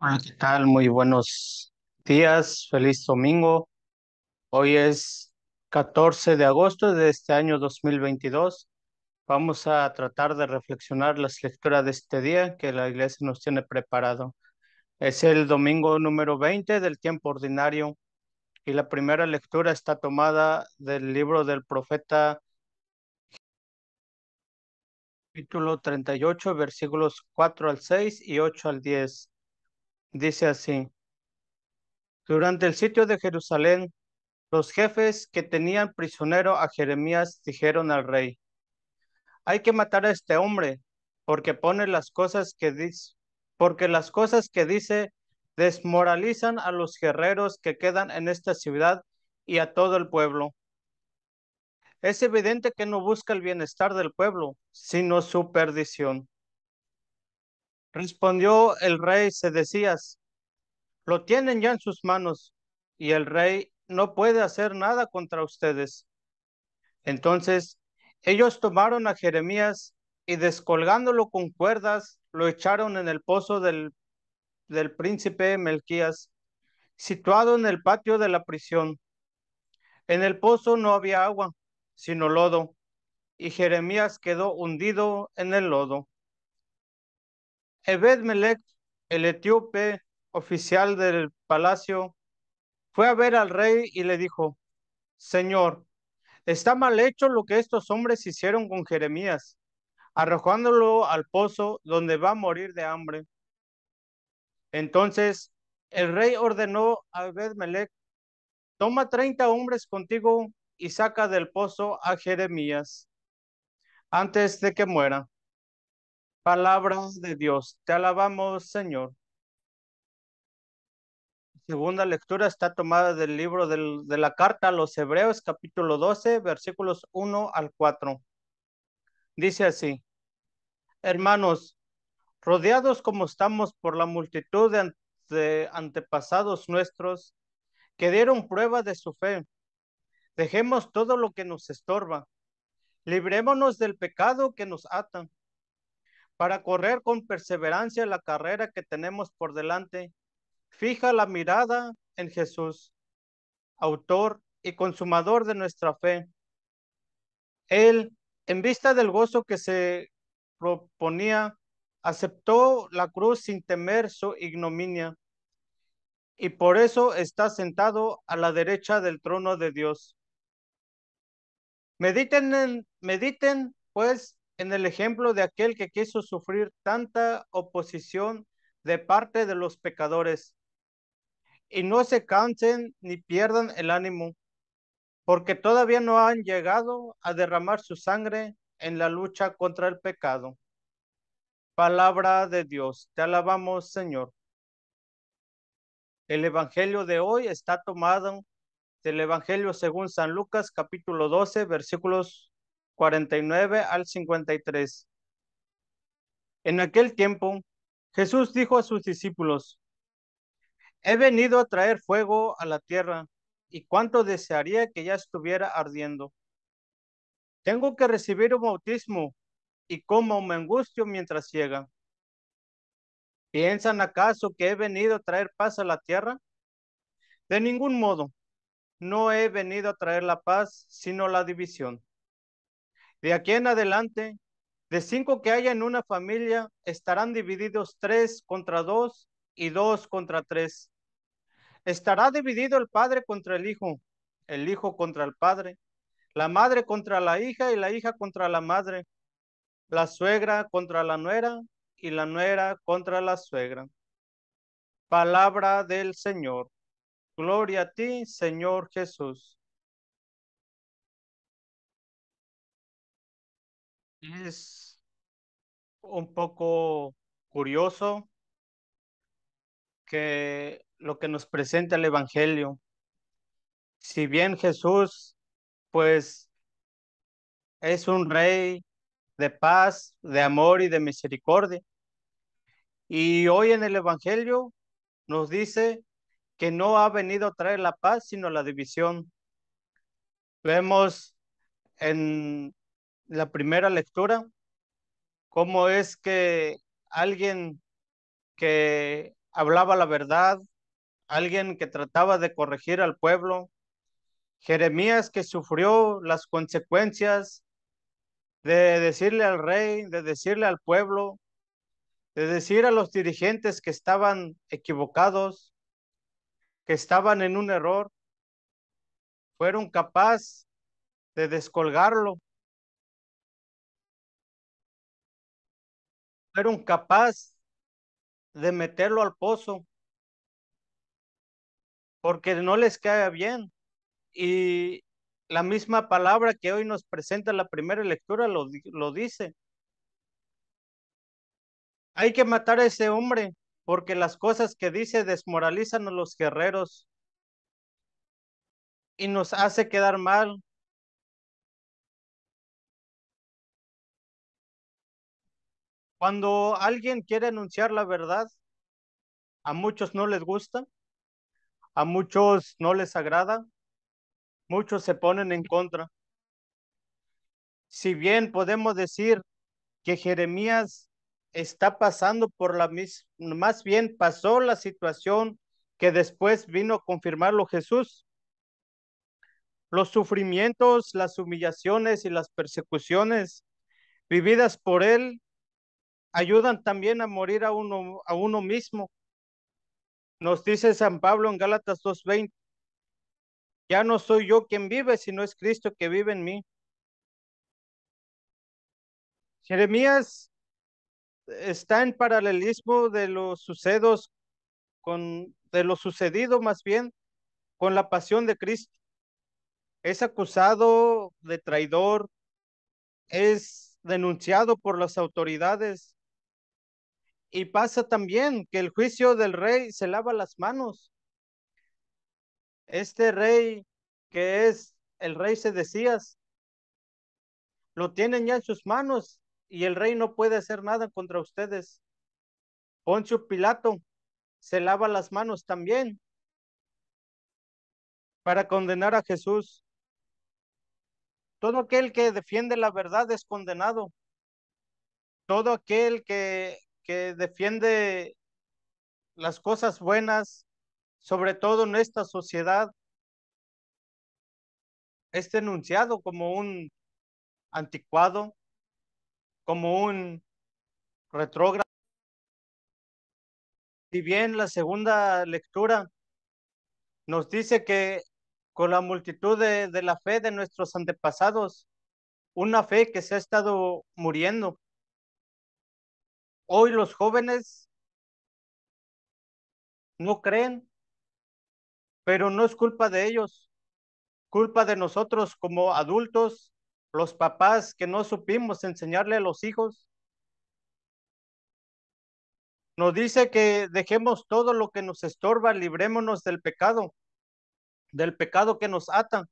Hola, ¿qué tal? Muy buenos días, feliz domingo. Hoy es 14 de agosto de este año 2022. Vamos a tratar de reflexionar las lecturas de este día que la iglesia nos tiene preparado. Es el domingo número 20 del tiempo ordinario y la primera lectura está tomada del libro del profeta capítulo 38, versículos 4 al 6 y 8 al 10. Dice así, durante el sitio de Jerusalén, los jefes que tenían prisionero a Jeremías dijeron al rey, hay que matar a este hombre porque pone las cosas que dice, porque las cosas que dice desmoralizan a los guerreros que quedan en esta ciudad y a todo el pueblo. Es evidente que no busca el bienestar del pueblo, sino su perdición. Respondió el rey Sedecías, lo tienen ya en sus manos y el rey no puede hacer nada contra ustedes. Entonces ellos tomaron a Jeremías y descolgándolo con cuerdas lo echaron en el pozo del, del príncipe Melquías, situado en el patio de la prisión. En el pozo no había agua, sino lodo, y Jeremías quedó hundido en el lodo. Ebed el etíope oficial del palacio, fue a ver al rey y le dijo, Señor, está mal hecho lo que estos hombres hicieron con Jeremías, arrojándolo al pozo donde va a morir de hambre. Entonces el rey ordenó a Ebed toma treinta hombres contigo y saca del pozo a Jeremías antes de que muera. Palabra de Dios, te alabamos, Señor. Segunda lectura está tomada del libro de la carta a los Hebreos, capítulo 12, versículos 1 al 4. Dice así, hermanos, rodeados como estamos por la multitud de, antepasados nuestros que dieron prueba de su fe, dejemos todo lo que nos estorba, librémonos del pecado que nos ata, para correr con perseverancia la carrera que tenemos por delante, fija la mirada en Jesús, autor y consumador de nuestra fe. Él, en vista del gozo que se proponía, aceptó la cruz sin temer su ignominia, y por eso está sentado a la derecha del trono de Dios. Mediten, mediten pues en el ejemplo de aquel que quiso sufrir tanta oposición de parte de los pecadores. Y no se cansen ni pierdan el ánimo, porque todavía no han llegado a derramar su sangre en la lucha contra el pecado. Palabra de Dios, te alabamos Señor. El Evangelio de hoy está tomado del Evangelio según San Lucas capítulo 12 versículos 49 al 53. En aquel tiempo, Jesús dijo a sus discípulos, He venido a traer fuego a la tierra, y cuánto desearía que ya estuviera ardiendo. Tengo que recibir un bautismo, y como un angustio mientras llega. ¿Piensan acaso que he venido a traer paz a la tierra? De ningún modo, no he venido a traer la paz, sino la división. De aquí en adelante, de cinco que haya en una familia, estarán divididos tres contra dos y dos contra tres. Estará dividido el padre contra el hijo, el hijo contra el padre, la madre contra la hija y la hija contra la madre, la suegra contra la nuera y la nuera contra la suegra. Palabra del Señor. Gloria a ti, Señor Jesús. Es un poco curioso que lo que nos presenta el Evangelio, si bien Jesús, pues, es un rey de paz, de amor y de misericordia. Y hoy en el Evangelio nos dice que no ha venido a traer la paz, sino la división. Vemos en la primera lectura, cómo es que alguien que hablaba la verdad, alguien que trataba de corregir al pueblo, Jeremías que sufrió las consecuencias de decirle al rey, de decirle al pueblo, de decir a los dirigentes que estaban equivocados, que estaban en un error, fueron capaces de descolgarlo, fueron capaz de meterlo al pozo porque no les cae bien. Y la misma palabra que hoy nos presenta la primera lectura lo, lo dice. Hay que matar a ese hombre porque las cosas que dice desmoralizan a los guerreros y nos hace quedar mal Cuando alguien quiere anunciar la verdad, a muchos no les gusta, a muchos no les agrada, muchos se ponen en contra. Si bien podemos decir que Jeremías está pasando por la misma, más bien pasó la situación que después vino a confirmarlo Jesús. Los sufrimientos, las humillaciones y las persecuciones vividas por él ayudan también a morir a uno, a uno mismo. Nos dice San Pablo en Gálatas 2.20, ya no soy yo quien vive, sino es Cristo que vive en mí. Jeremías está en paralelismo de los sucedos con de lo sucedido más bien con la pasión de Cristo. Es acusado de traidor, es denunciado por las autoridades, y pasa también que el juicio del rey se lava las manos. Este rey que es el rey decías lo tienen ya en sus manos y el rey no puede hacer nada contra ustedes. Poncio Pilato se lava las manos también para condenar a Jesús. Todo aquel que defiende la verdad es condenado. Todo aquel que que defiende las cosas buenas, sobre todo en esta sociedad, es denunciado como un anticuado, como un retrógrado. Y bien la segunda lectura nos dice que con la multitud de la fe de nuestros antepasados, una fe que se ha estado muriendo, Hoy los jóvenes no creen, pero no es culpa de ellos, culpa de nosotros como adultos, los papás que no supimos enseñarle a los hijos. Nos dice que dejemos todo lo que nos estorba, librémonos del pecado, del pecado que nos ata.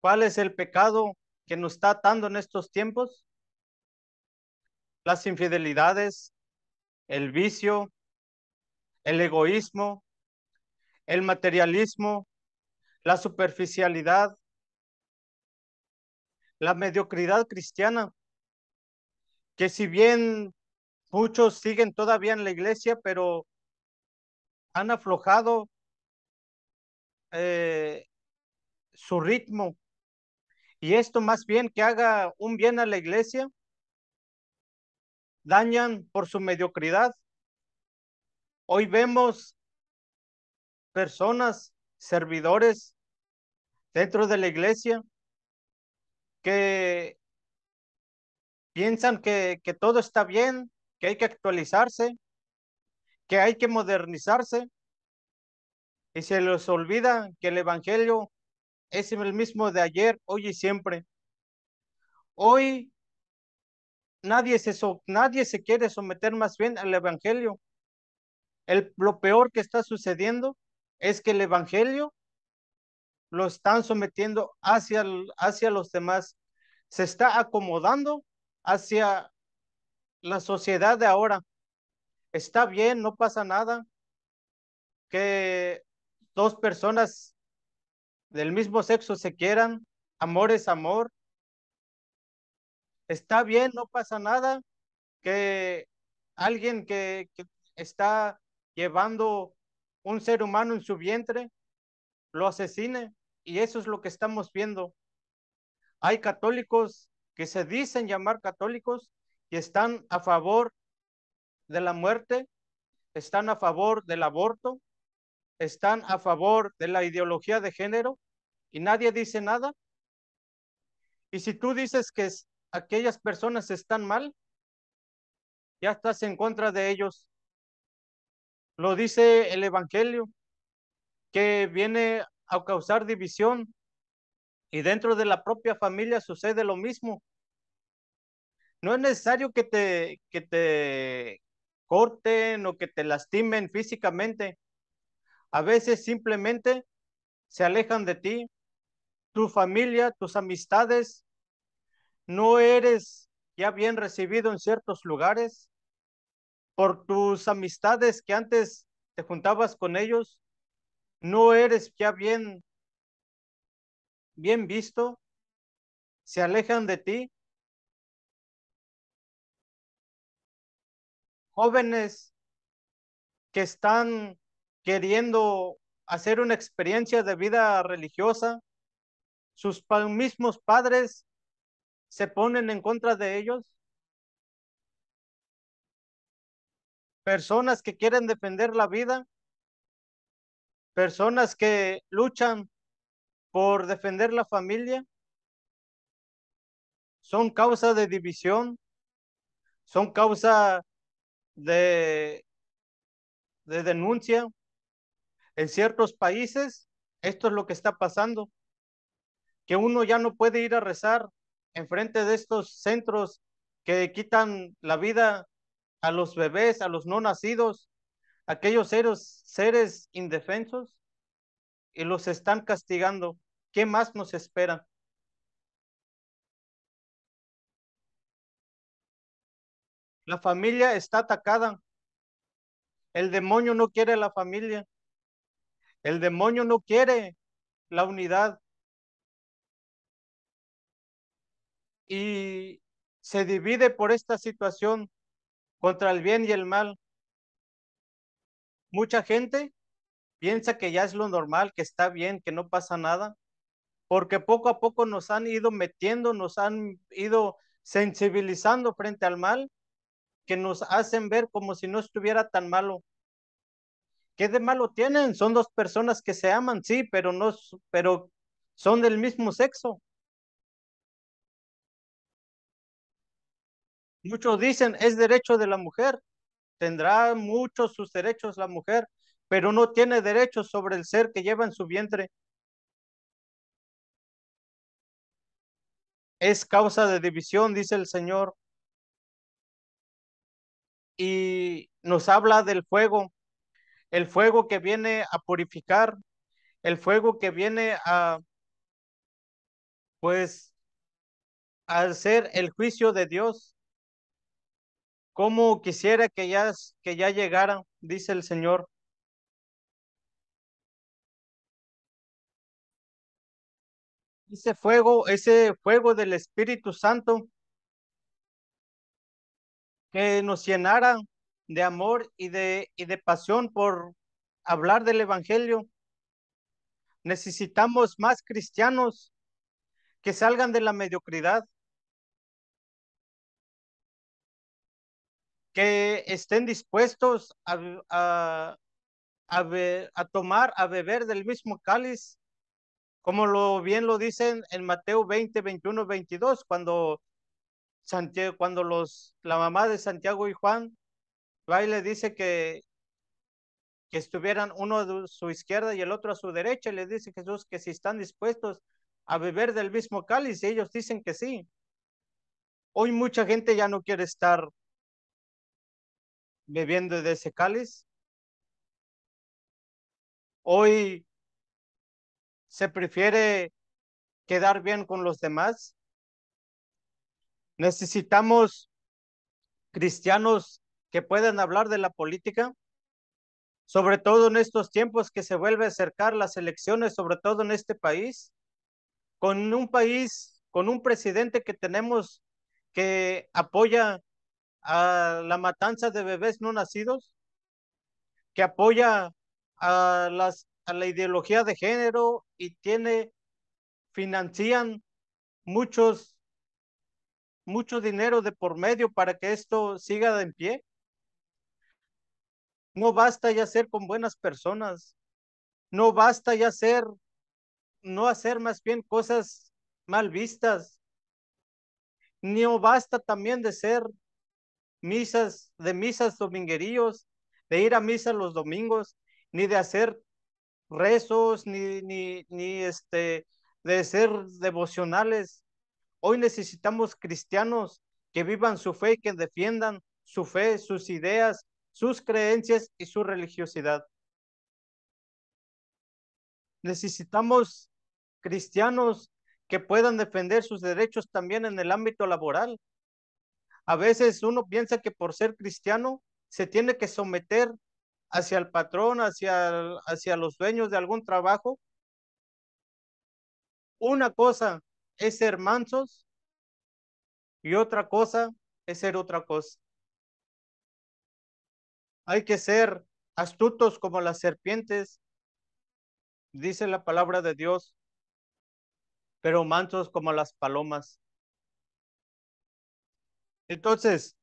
¿Cuál es el pecado que nos está atando en estos tiempos? las infidelidades, el vicio, el egoísmo, el materialismo, la superficialidad, la mediocridad cristiana, que si bien muchos siguen todavía en la iglesia, pero han aflojado eh, su ritmo. Y esto más bien que haga un bien a la iglesia dañan por su mediocridad. Hoy vemos personas, servidores dentro de la iglesia que piensan que, todo está bien, que hay que actualizarse, que hay que modernizarse y se les olvida que el Evangelio es el mismo de ayer, hoy y siempre. Hoy Nadie se, nadie se quiere someter más bien al Evangelio. El, lo peor que está sucediendo es que el Evangelio lo están sometiendo hacia, hacia los demás. Se está acomodando hacia la sociedad de ahora. Está bien, no pasa nada que dos personas del mismo sexo se quieran, amor es amor, está bien, no pasa nada, que alguien que, está llevando un ser humano en su vientre lo asesine y eso es lo que estamos viendo. Hay católicos que se dicen llamar católicos y están a favor de la muerte, están a favor del aborto, están a favor de la ideología de género y nadie dice nada. Y si tú dices que es aquellas personas están mal, ya estás en contra de ellos. Lo dice el Evangelio, que viene a causar división y dentro de la propia familia sucede lo mismo. No es necesario que te, que te corten o que te lastimen físicamente. A veces simplemente se alejan de ti, tu familia, tus amistades, ¿No eres ya bien recibido en ciertos lugares por tus amistades que antes te juntabas con ellos? ¿No eres ya bien bien visto? ¿Se alejan de ti? Jóvenes que están queriendo hacer una experiencia de vida religiosa, sus mismos padres se ponen en contra de ellos. Personas que quieren defender la vida, personas que luchan por defender la familia, son causa de división, son causa de, de denuncia. En ciertos países, esto es lo que está pasando, que uno ya no puede ir a rezar enfrente de estos centros que quitan la vida a los bebés, a los no nacidos, aquellos seres, seres indefensos, y los están castigando. ¿Qué más nos espera? La familia está atacada. El demonio no quiere la familia. El demonio no quiere la unidad. y se divide por esta situación contra el bien y el mal. Mucha gente piensa que ya es lo normal, que está bien, que no pasa nada, porque poco a poco nos han ido metiendo, nos han ido sensibilizando frente al mal, que nos hacen ver como si no estuviera tan malo. ¿Qué de malo tienen? Son dos personas que se aman, sí, pero no, pero son del mismo sexo. Muchos dicen, es derecho de la mujer, tendrá muchos sus derechos la mujer, pero no tiene derechos sobre el ser que lleva en su vientre. Es causa de división, dice el Señor. Y nos habla del fuego, el fuego que viene a purificar, el fuego que viene a, pues, a hacer el juicio de Dios, ¿Cómo quisiera que ya, que ya llegara? Dice el Señor. Ese fuego, ese fuego del Espíritu Santo que nos llenara de amor y de, y de pasión por hablar del Evangelio. Necesitamos más cristianos que salgan de la mediocridad, que estén dispuestos a, a, a, tomar, a beber del mismo cáliz, como lo bien lo dicen en Mateo 20, 21, 22, cuando, cuando los, la mamá de Santiago y Juan va y le dice que, que estuvieran uno a su izquierda y el otro a su derecha, y le dice Jesús que si están dispuestos a beber del mismo cáliz, y ellos dicen que sí. Hoy mucha gente ya no quiere estar bebiendo de ese cáliz. Hoy se prefiere quedar bien con los demás. Necesitamos cristianos que puedan hablar de la política, sobre todo en estos tiempos que se vuelve a acercar las elecciones, sobre todo en este país, con un país, con un presidente que tenemos que apoya a la matanza de bebés no nacidos, que apoya a, las, a la ideología de género y tiene, financian muchos, mucho dinero de por medio para que esto siga en pie. No basta ya ser con buenas personas, no basta ya ser, no hacer más bien cosas mal vistas, no basta también de ser misas, de misas domingueríos, de ir a misa los domingos, ni de hacer rezos, ni, este, de ser devocionales. Hoy necesitamos cristianos que vivan su fe y que defiendan su fe, sus ideas, sus creencias y su religiosidad. Necesitamos cristianos que puedan defender sus derechos también en el ámbito laboral, a veces uno piensa que por ser cristiano se tiene que someter hacia el patrón, hacia, hacia los dueños de algún trabajo. Una cosa es ser mansos y otra cosa es ser otra cosa. Hay que ser astutos como las serpientes, dice la palabra de Dios, pero mansos como las palomas. Entonces,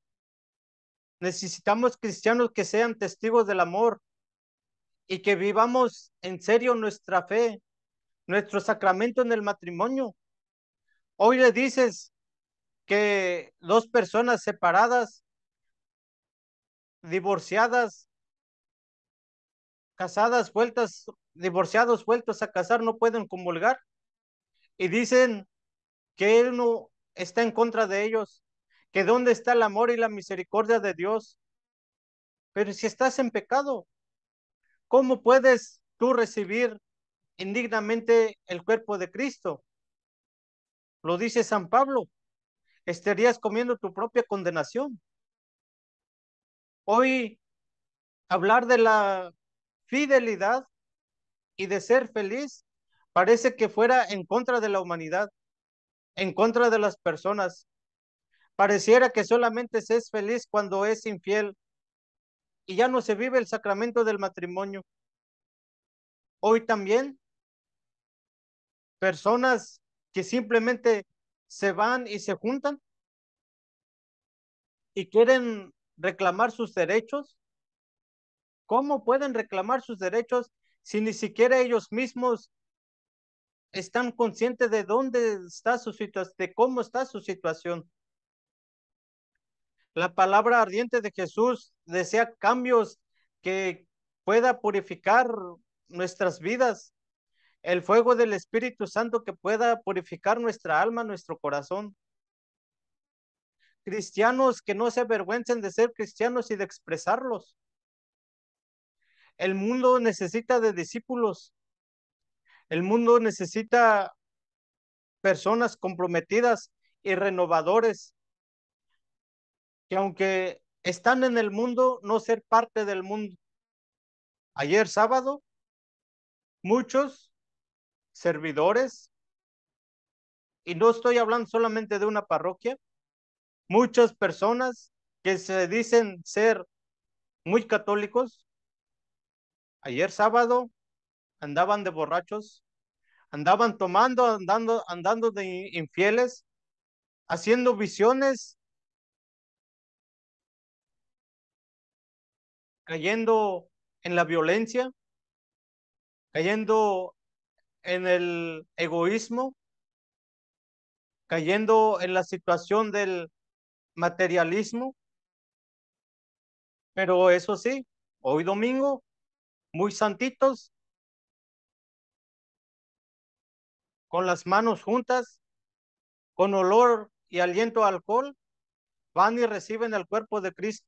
necesitamos cristianos que sean testigos del amor y que vivamos en serio nuestra fe, nuestro sacramento en el matrimonio. Hoy le dices que dos personas separadas, divorciadas, casadas, vueltas, divorciados, vueltos a casar, no pueden comulgar. Y dicen que él no está en contra de ellos que dónde está el amor y la misericordia de Dios. Pero si estás en pecado, ¿cómo puedes tú recibir indignamente el cuerpo de Cristo? Lo dice San Pablo. Estarías comiendo tu propia condenación. Hoy hablar de la fidelidad y de ser feliz parece que fuera en contra de la humanidad, en contra de las personas, Pareciera que solamente se es feliz cuando es infiel y ya no se vive el sacramento del matrimonio. Hoy también personas que simplemente se van y se juntan y quieren reclamar sus derechos. ¿Cómo pueden reclamar sus derechos si ni siquiera ellos mismos están conscientes de dónde está su situación, de cómo está su situación? La palabra ardiente de Jesús desea cambios que pueda purificar nuestras vidas. El fuego del Espíritu Santo que pueda purificar nuestra alma, nuestro corazón. Cristianos que no se avergüencen de ser cristianos y de expresarlos. El mundo necesita de discípulos. El mundo necesita personas comprometidas y renovadores que aunque están en el mundo, no ser parte del mundo. Ayer sábado, muchos servidores, y no estoy hablando solamente de una parroquia, muchas personas que se dicen ser muy católicos, ayer sábado andaban de borrachos, andaban tomando, andando, andando de infieles, haciendo visiones cayendo en la violencia, cayendo en el egoísmo, cayendo en la situación del materialismo. Pero eso sí, hoy domingo, muy santitos, con las manos juntas, con olor y aliento alcohol, van y reciben el cuerpo de Cristo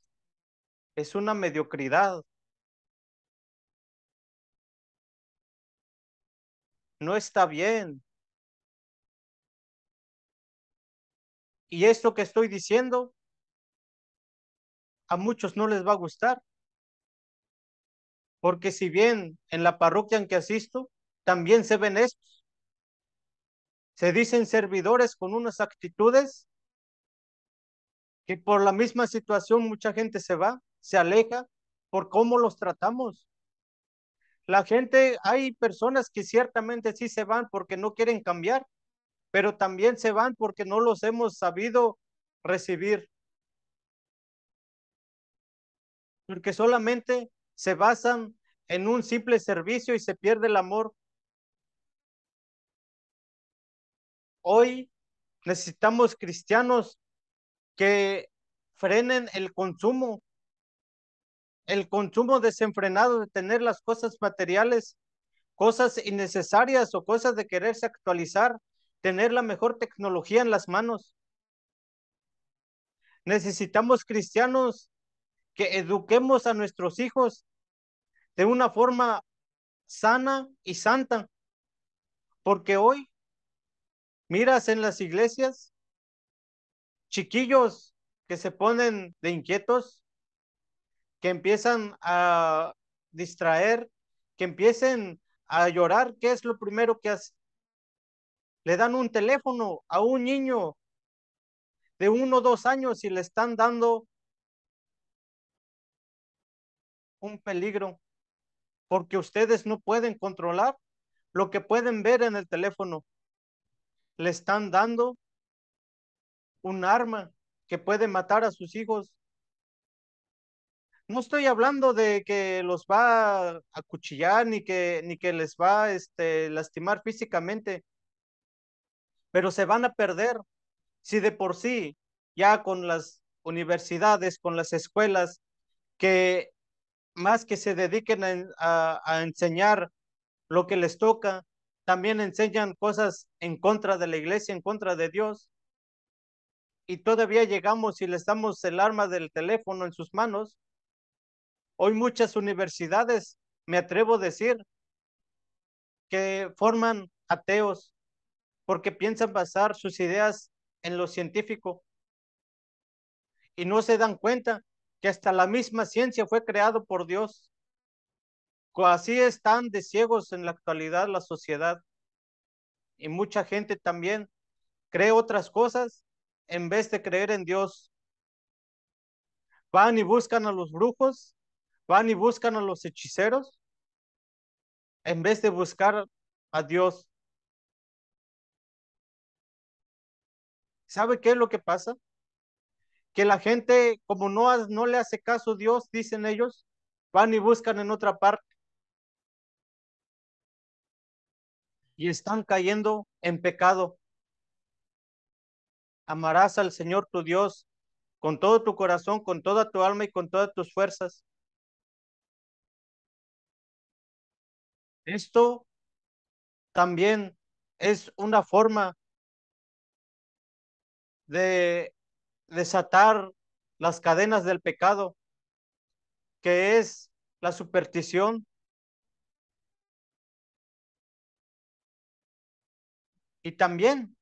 es una mediocridad. No está bien. Y esto que estoy diciendo, a muchos no les va a gustar. Porque si bien en la parroquia en que asisto, también se ven estos. Se dicen servidores con unas actitudes que por la misma situación mucha gente se va se aleja por cómo los tratamos. La gente, hay personas que ciertamente sí se van porque no quieren cambiar, pero también se van porque no los hemos sabido recibir. Porque solamente se basan en un simple servicio y se pierde el amor. Hoy necesitamos cristianos que frenen el consumo, el consumo desenfrenado de tener las cosas materiales, cosas innecesarias o cosas de quererse actualizar, tener la mejor tecnología en las manos. Necesitamos cristianos que eduquemos a nuestros hijos de una forma sana y santa, porque hoy miras en las iglesias chiquillos que se ponen de inquietos, que empiezan a distraer, que empiecen a llorar, ¿qué es lo primero que hacen? Le dan un teléfono a un niño de uno o dos años y le están dando un peligro, porque ustedes no pueden controlar lo que pueden ver en el teléfono. Le están dando un arma que puede matar a sus hijos. No estoy hablando de que los va a acuchillar ni que, ni que les va a este, lastimar físicamente, pero se van a perder. Si de por sí, ya con las universidades, con las escuelas, que más que se dediquen a, a enseñar lo que les toca, también enseñan cosas en contra de la iglesia, en contra de Dios. Y todavía llegamos y les damos el arma del teléfono en sus manos Hoy muchas universidades, me atrevo a decir, que forman ateos porque piensan basar sus ideas en lo científico y no se dan cuenta que hasta la misma ciencia fue creado por Dios. Así están de ciegos en la actualidad la sociedad y mucha gente también cree otras cosas en vez de creer en Dios. Van y buscan a los brujos Van y buscan a los hechiceros en vez de buscar a Dios. ¿Sabe qué es lo que pasa? Que la gente, como no, no le hace caso a Dios, dicen ellos, van y buscan en otra parte. Y están cayendo en pecado. Amarás al Señor tu Dios con todo tu corazón, con toda tu alma y con todas tus fuerzas. Esto también es una forma de desatar las cadenas del pecado, que es la superstición. Y también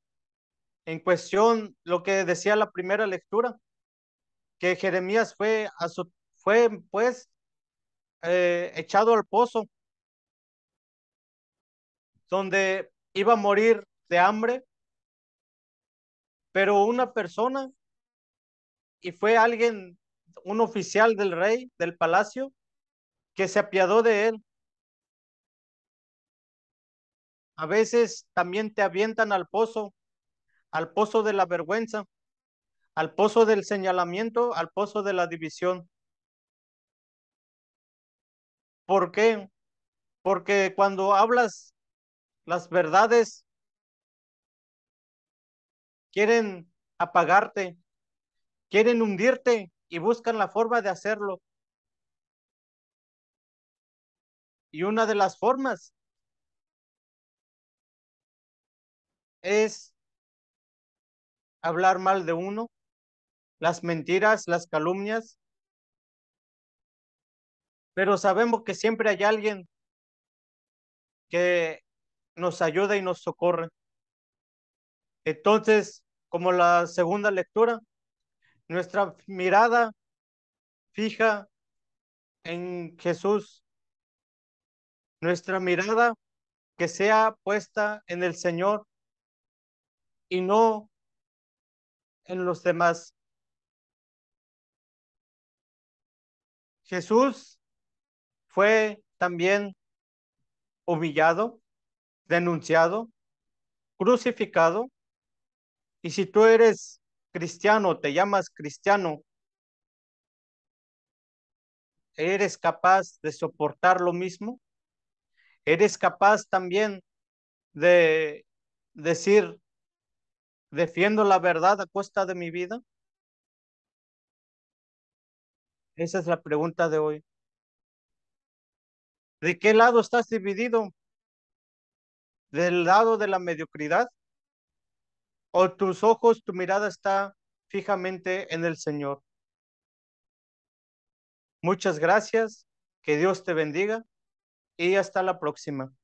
en cuestión lo que decía la primera lectura, que Jeremías fue, a su, fue pues eh, echado al pozo donde iba a morir de hambre, pero una persona, y fue alguien, un oficial del rey, del palacio, que se apiadó de él. A veces también te avientan al pozo, al pozo de la vergüenza, al pozo del señalamiento, al pozo de la división. ¿Por qué? Porque cuando hablas las verdades quieren apagarte, quieren hundirte y buscan la forma de hacerlo. Y una de las formas es hablar mal de uno, las mentiras, las calumnias, pero sabemos que siempre hay alguien que nos ayuda y nos socorre. Entonces, como la segunda lectura, nuestra mirada fija en Jesús, nuestra mirada que sea puesta en el Señor y no en los demás. Jesús fue también humillado, denunciado, crucificado. Y si tú eres cristiano, te llamas cristiano, ¿eres capaz de soportar lo mismo? ¿Eres capaz también de decir, defiendo la verdad a costa de mi vida? Esa es la pregunta de hoy. ¿De qué lado estás dividido? del lado de la mediocridad? ¿O tus ojos, tu mirada está fijamente en el Señor? Muchas gracias, que Dios te bendiga y hasta la próxima.